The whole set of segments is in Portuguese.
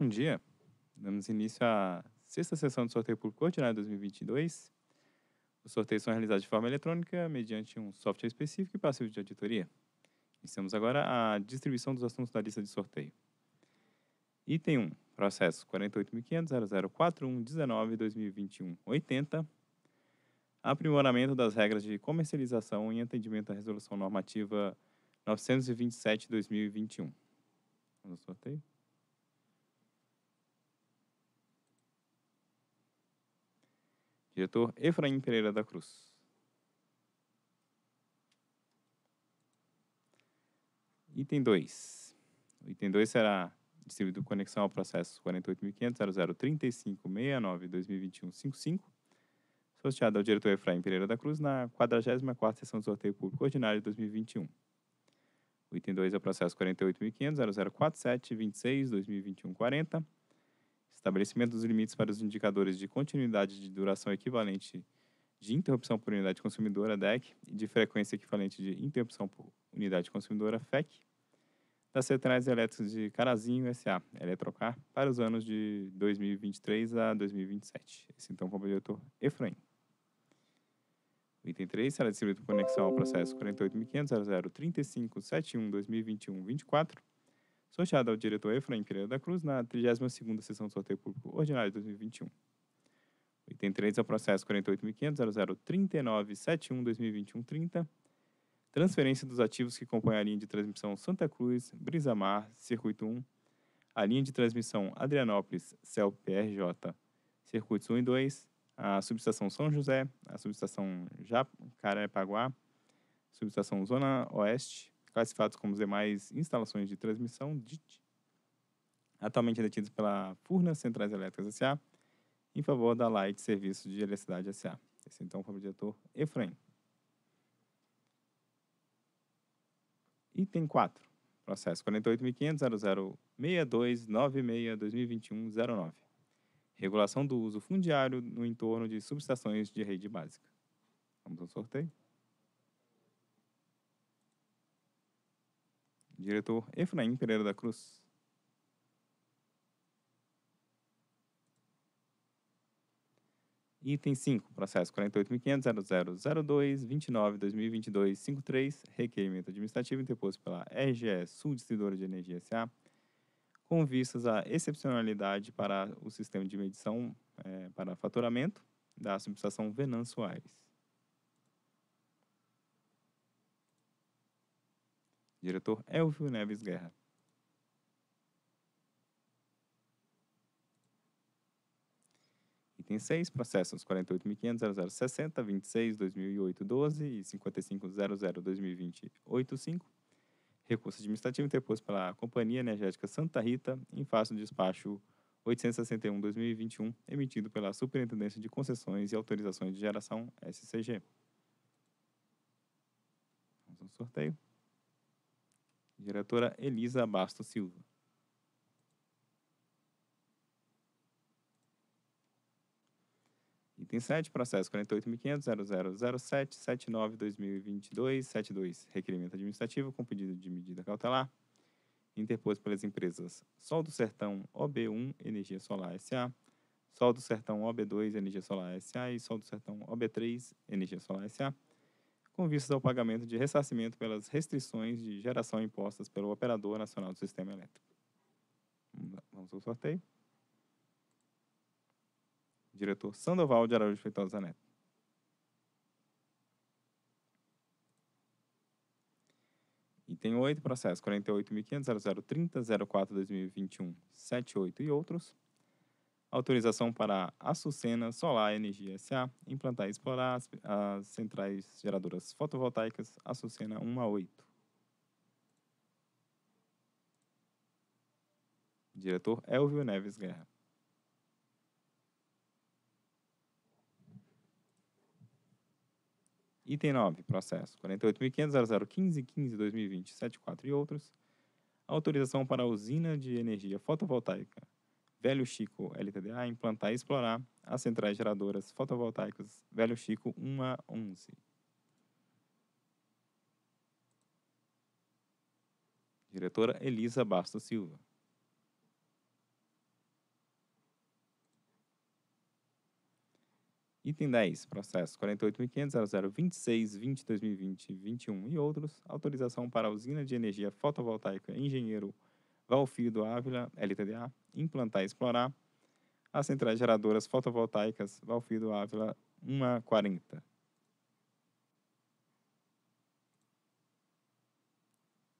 Um dia, damos início à sexta sessão do sorteio público ordinário 2022. Os sorteios são realizados de forma eletrônica, mediante um software específico e passivo de auditoria. Iniciamos agora a distribuição dos assuntos da lista de sorteio. Item 1, processo 48.500.004119.2021.80, aprimoramento das regras de comercialização em atendimento à Resolução Normativa 927-2021. Vamos ao sorteio? Diretor Efraim Pereira da Cruz. Item 2. O item 2 será distribuído conexão ao processo 48.500.0035.69.2021.55, 2021 sorteado ao diretor Efraim Pereira da Cruz na 44ª Sessão de Sorteio Público Ordinário de 2021. O item 2 é o processo 48.500.0047.26.2021.40, estabelecimento dos limites para os indicadores de continuidade de duração equivalente de interrupção por unidade consumidora, DEC, e de frequência equivalente de interrupção por unidade consumidora, FEC, das centrais elétricas de Carazinho SA, Eletrocar, para os anos de 2023 a 2027. Esse então foi o diretor Efraim. O item 3 será distribuído por conexão ao processo 48.500.003571.2021.24 sorteado ao diretor Efraim Pereira da Cruz na 32ª Sessão do Sorteio Público Ordinário de 2021. item 3 processo é o processo 48.500.0039.71.2021.30, transferência dos ativos que compõem a linha de transmissão Santa Cruz, Brisamar, Circuito 1, a linha de transmissão Adrianópolis, CEL PRJ, Circuitos 1 e 2, a subestação São José, a subestação Jacarepaguá, subestação Zona Oeste, classificados como os demais instalações de transmissão DIT, atualmente é detidos pela Furnas Centrais Elétricas S.A., em favor da Light Serviços de Eletricidade S.A. Esse então foi o diretor Efraim. Item 4. Processo 48.500.0062.96.2021.09. Regulação do uso fundiário no entorno de subestações de rede básica. Vamos ao sorteio. Diretor Efraim Pereira da Cruz. Item 5, processo 48.500.0002.29.2022.53, requerimento administrativo interposto pela RGE Sul Distribuidora de Energia S.A., com vistas à excepcionalidade para o sistema de medição é, para faturamento da subestação Venâncio Aires. Diretor Elvio Neves Guerra. Item 6, processos 48.500.0060, 26, 2008, 12 e 55.00.2020.85. Recurso administrativo interposto pela Companhia Energética Santa Rita em face do despacho 861-2021, emitido pela Superintendência de Concessões e Autorizações de Geração, SCG. Vamos ao sorteio. Diretora Elisa Basto Silva. Item 7, processo 48.500.0007.79.2022.72, requerimento administrativo com pedido de medida cautelar, interposto pelas empresas Sol do Sertão OB1 Energia Solar SA, Sol do Sertão OB2 Energia Solar SA e Sol do Sertão OB3 Energia Solar SA, com vistas ao pagamento de ressarcimento pelas restrições de geração impostas pelo Operador Nacional do Sistema Elétrico. Vamos ao sorteio. Diretor Sandoval de Araújo Feitosa Neto. Item 8, processo 48.500.0030.04.2021.78 e outros autorização para a Sucena Solar Energia SA implantar e explorar as, as centrais geradoras fotovoltaicas Açucena 1 a 8. Diretor Elvio Neves Guerra. Item 9, processo 48.500.0015.15.2020.74 e outros. Autorização para a usina de energia fotovoltaica Velho Chico Ltda. implantar e explorar as centrais geradoras fotovoltaicas Velho Chico 1 a 11. Diretora Elisa Bastos Silva. Item 10, processo 48.500.0026.20.2020.21 e outros, autorização para a usina de energia fotovoltaica Engenheiro do Ávila, LTDA, implantar e explorar as centrais geradoras fotovoltaicas Valfrido Ávila 1 a 40.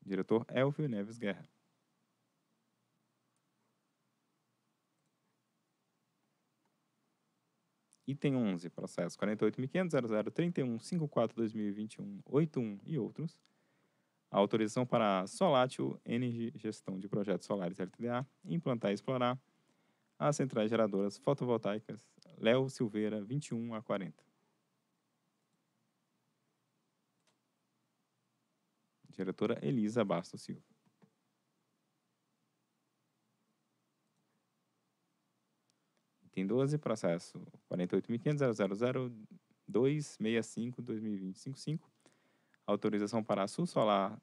Diretor Elvio Neves Guerra. Item 11, processo 48.500.0031.54.2021.81 e outros a autorização para a Solátil Energy Gestão de Projetos Solares LTDA implantar e explorar as centrais geradoras fotovoltaicas Léo Silveira 21 a 40. Diretora Elisa Bastos Silva. Item 12, processo 48.500.000 autorização para a Sul Solar,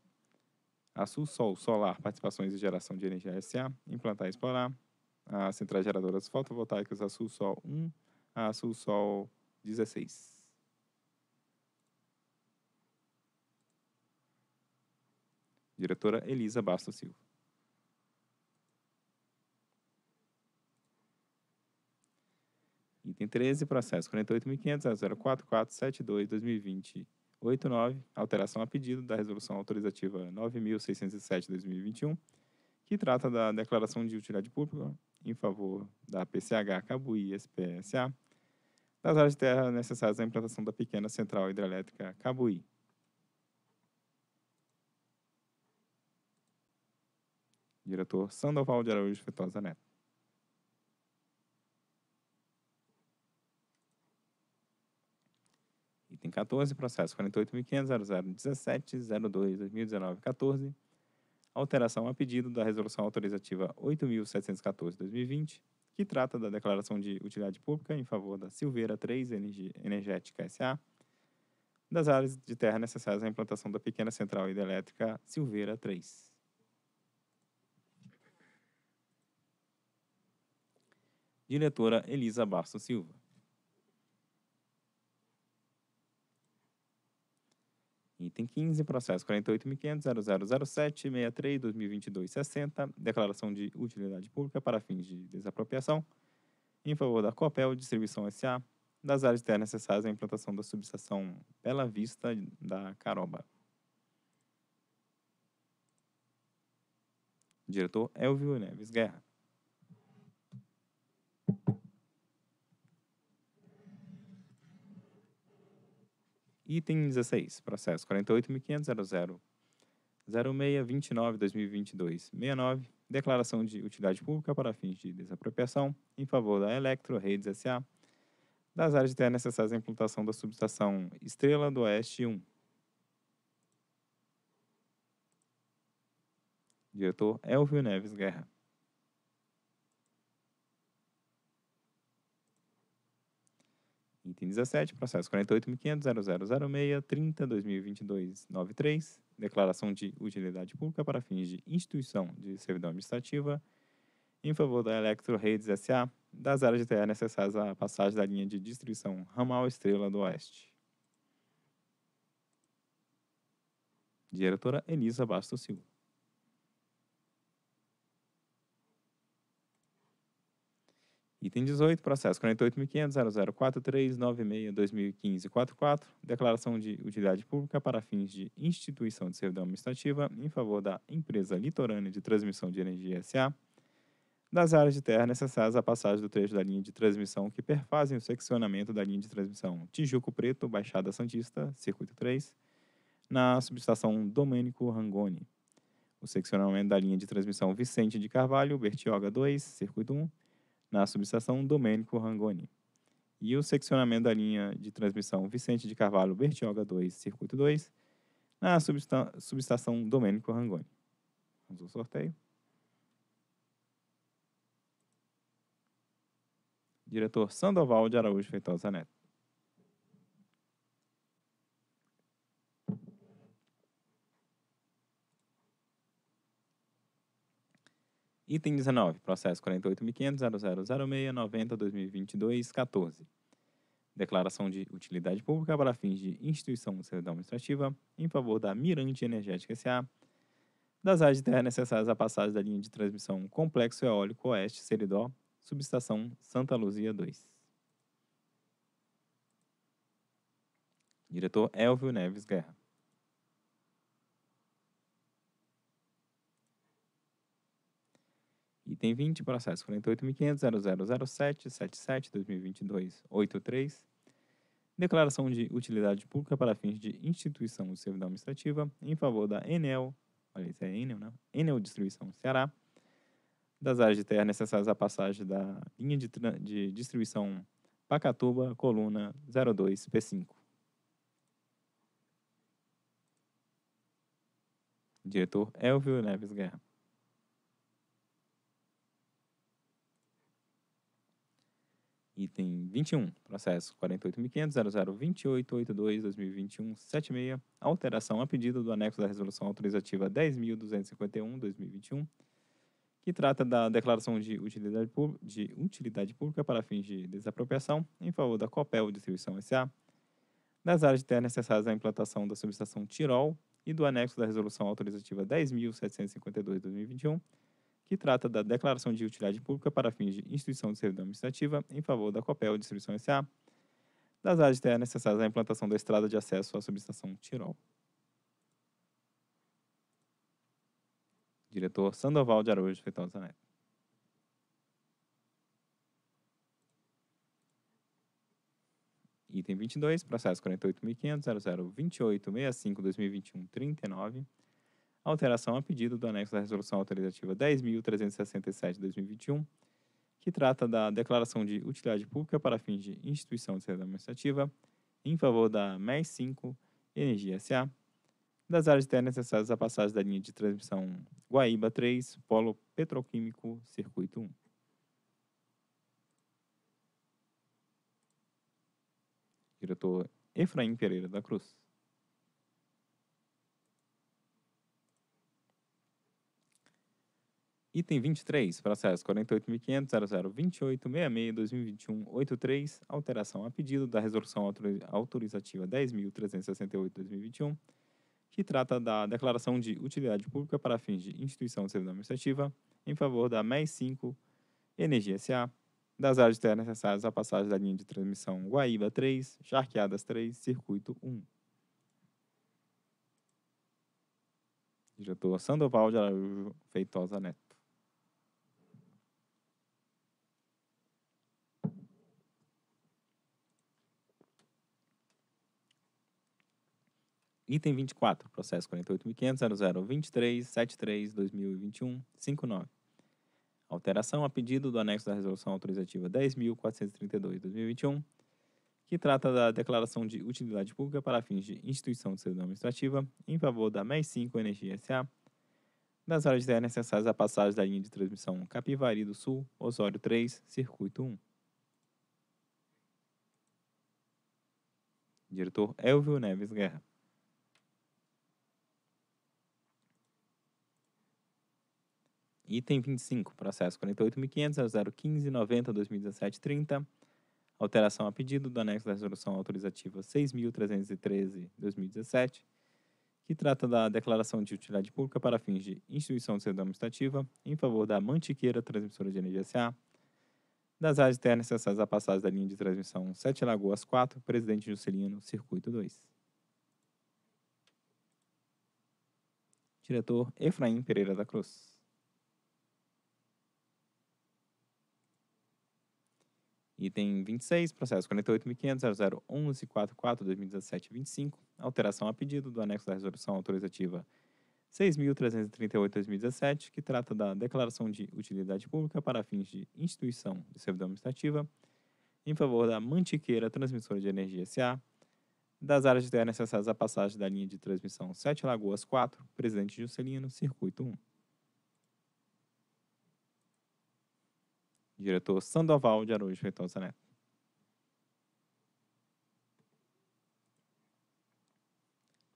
a Sul Sol Solar, participações e geração de energia SA, implantar e explorar, as centrais geradoras fotovoltaicas a Sul Sol 1, a Sul Sol 16. Diretora Elisa Basto Silva. Item 13, processo 48.500.044.72.2020. 89, alteração a pedido da Resolução Autorizativa 9.607-2021, que trata da declaração de utilidade pública em favor da PCH Cabuí SPSA das áreas de terra necessárias à implantação da pequena central hidrelétrica Cabuí. Diretor Sandoval de Araújo Fetosa Neto. Item 14, processo 48.500.0017.02.2019.14. Alteração a pedido da Resolução Autorizativa 8.714.2020, que trata da declaração de utilidade pública em favor da Silveira 3 Energética SA, das áreas de terra necessárias à implantação da pequena central hidrelétrica Silveira 3. Diretora Elisa Barço Silva. Item 15, processo 48.500.0007.63.2022.60, declaração de utilidade pública para fins de desapropriação em favor da Copel Distribuição S.A. das áreas externas necessárias à implantação da subestação Bela Vista da Caroba. Diretor Elvio Neves Guerra. Item 16, processo 48.500.00.06.29.2022.69, declaração de utilidade pública para fins de desapropriação em favor da Electro Redes S.A. das áreas de terra necessárias à implantação da subestação Estrela do Oeste 1. Diretor Elvio Neves Guerra. 2017, processo 48.500.0006.30.2022.93, declaração de utilidade pública para fins de instituição de servidão administrativa em favor da Electro Redes SA, das áreas de terra necessárias à passagem da linha de distribuição Ramal Estrela do Oeste. Diretora Elisa Bastos Silva. Item 18, processo 48500004396 declaração de utilidade pública para fins de instituição de servidão administrativa em favor da empresa litorânea de transmissão de energia SA, das áreas de terra necessárias à passagem do trecho da linha de transmissão que perfazem o seccionamento da linha de transmissão Tijuco Preto, Baixada Santista, Circuito 3, na subestação Domênico Rangoni. O seccionamento da linha de transmissão Vicente de Carvalho, Bertioga 2, Circuito 1, na subestação Domênico Rangoni. E o seccionamento da linha de transmissão Vicente de Carvalho Bertioga 2, Circuito 2, na substa subestação Domênico Rangoni. Vamos ao sorteio. Diretor Sandoval de Araújo Feitosa Neto. Item 19, processo 48.500.0006.90.2022.14. Declaração de utilidade pública para fins de instituição de servidão administrativa em favor da Mirante Energética S.A. das áreas de terra necessárias à passagem da linha de transmissão Complexo Eólico Oeste Seridó, subestação Santa Luzia 2. Diretor Elvio Neves Guerra. Item 20, processo 48.500.0007.77.2022.83. Declaração de utilidade pública para fins de instituição de servidão administrativa em favor da Enel, olha isso é Enel, né? Enel Distribuição Ceará, das áreas de terra necessárias à passagem da linha de, de distribuição Pacatuba, coluna 02P5. Diretor Elvio Neves Guerra. Item 21, processo 48.500.0028.82.2021.76, alteração a pedido do anexo da resolução autorizativa 10.251.2021, que trata da declaração de utilidade, de utilidade pública para fins de desapropriação em favor da Copel Distribuição S.A., das áreas de terra necessárias à implantação da subestação Tirol e do anexo da resolução autorizativa 10.752.2021, que trata da declaração de utilidade pública para fins de instituição de servidão administrativa em favor da Copel Distribuição S.A., das áreas terras necessárias à implantação da estrada de acesso à subestação Tirol. Diretor Sandoval de Araújo Feitosa Neto. Item 22, processo 48.500.0028.65.2021.39, alteração a pedido do anexo da Resolução Autorizativa 10.367 de 2021, que trata da declaração de utilidade pública para fins de instituição de sede administrativa em favor da MES 5 Energia SA, das áreas internas necessárias à passagem da linha de transmissão Guaíba 3, Polo Petroquímico, Circuito 1. Diretor Efraim Pereira da Cruz. Item 23, processo 48.500.0028.66.2021.83, alteração a pedido da Resolução Autorizativa 10.368.2021, que trata da declaração de utilidade pública para fins de instituição de servidão administrativa em favor da MEI 5 Energia SA, das áreas externas necessárias à passagem da linha de transmissão Guaíba 3, Charqueadas 3, Circuito 1. Diretor Sandoval de Araújo Feitosa Neto. Item 24, processo 48.500.0023.73.2021.59. Alteração a pedido do anexo da Resolução Autorizativa 10.432.2021, que trata da declaração de utilidade pública para fins de instituição de servidão administrativa em favor da MEI 5 Energia SA, das áreas internas necessárias à passagem da linha de transmissão Capivari do Sul, Osório 3, Circuito 1. Diretor Elvio Neves Guerra. Item 25, processo 48.500.015.90.2017.30, é alteração a pedido do anexo da resolução autorizativa 6.313.2017, que trata da declaração de utilidade pública para fins de instituição de servidão administrativa em favor da Mantiqueira Transmissora de Energia S.A., das áreas externas necessárias a passagem da linha de transmissão Sete Lagoas 4, Presidente Juscelino, Circuito 2. Diretor Efraim Pereira da Cruz. Item 26, processo 485000011442017 alteração a pedido do anexo da resolução autorizativa 6.338-2017, que trata da declaração de utilidade pública para fins de instituição de servidão administrativa, em favor da Mantiqueira Transmissora de Energia SA, das áreas de terra necessárias à passagem da linha de transmissão Sete Lagoas 4, Presidente Juscelino, Circuito 1. Diretor Sandoval de Araújo Feitosa Neto.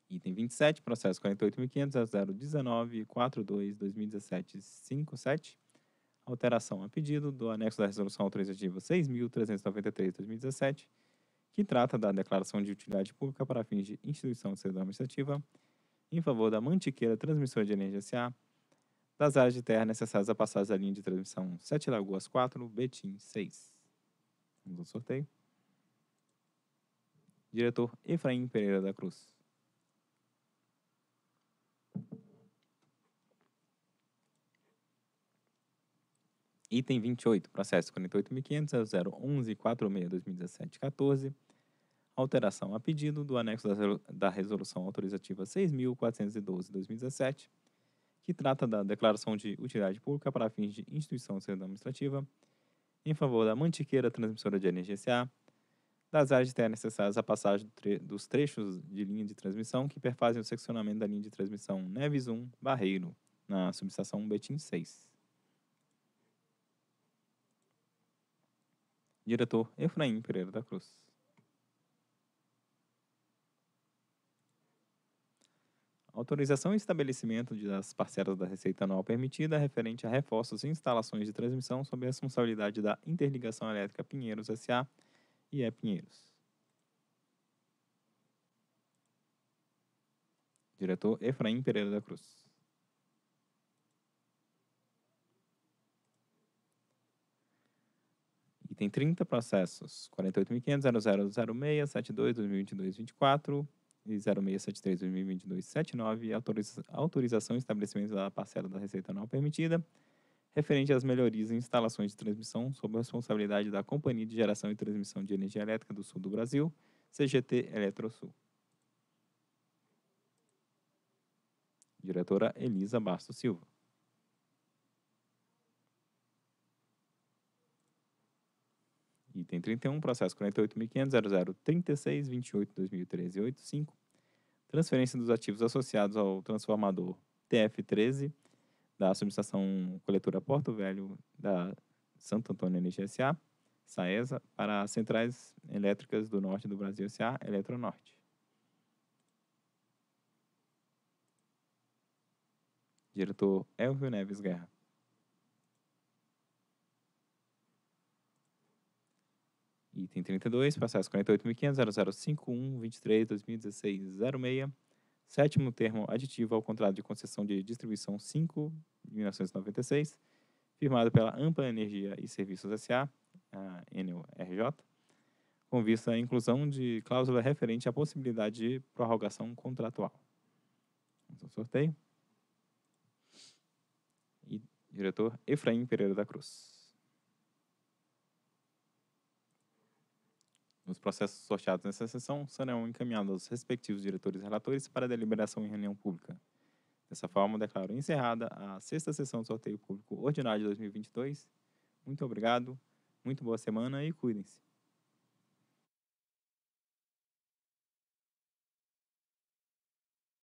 Item 27, processo 48.500.019.42.2017.57. Alteração a pedido do anexo da resolução autorizativa 6.393.2017, que trata da declaração de utilidade pública para fins de instituição de servidão administrativa em favor da Mantiqueira Transmissora de Energia S.A., das áreas de terra necessárias à passagem da linha de transmissão Sete Lagoas 4, Betim 6. Vamos ao sorteio. Diretor Efraim Pereira da Cruz. Item 28, processo 48.500.011.46.2017.14, alteração a pedido do anexo da resolução autorizativa 6.412.2017, que trata da declaração de utilidade pública para fins de instituição de administrativa, em favor da Mantiqueira Transmissora de Energia SA, das áreas de terra necessárias à passagem dos trechos de linha de transmissão que perfazem o seccionamento da linha de transmissão Neves 1 Barreiro, na subestação Betim 6. Diretor Efraim Pereira da Cruz. Autorização e estabelecimento das parcelas da receita anual permitida referente a reforços e instalações de transmissão sob a responsabilidade da Interligação Elétrica Pinheiros S.A. e E. Pinheiros. Diretor Efraim Pereira da Cruz. Item 30, processos 48.500.0006.72.2022.24. 0673 2022 79 autoriza autorização e estabelecimento da parcela da receita anual permitida, referente às melhorias em instalações de transmissão sob a responsabilidade da Companhia de Geração e Transmissão de Energia Elétrica do Sul do Brasil, CGT Eletrosul. Diretora Elisa Bastos Silva. Item 31, processo 48.500.0036.28.2013.85. Transferência dos ativos associados ao transformador TF13 da subestação coletora Porto Velho da Santo Antônio Energia S.A., SAESA, para as centrais elétricas do norte do Brasil S.A., Eletronorte. Diretor Elvio Neves Guerra. Item 32, processo 48.500.0051.23.2016.06. Sétimo termo aditivo ao contrato de concessão de distribuição 5 de 1996, firmado pela Ampla Energia e Serviços S.A., a NRJ, com vista à inclusão de cláusula referente à possibilidade de prorrogação contratual. Vamos ao sorteio. E diretor Efraim Pereira da Cruz. Nos processos sorteados nessa sessão, serão encaminhados aos respectivos diretores e relatores para deliberação em reunião pública. Dessa forma, declaro encerrada a sexta sessão do sorteio público ordinário de 2022. Muito obrigado, muito boa semana e cuidem-se.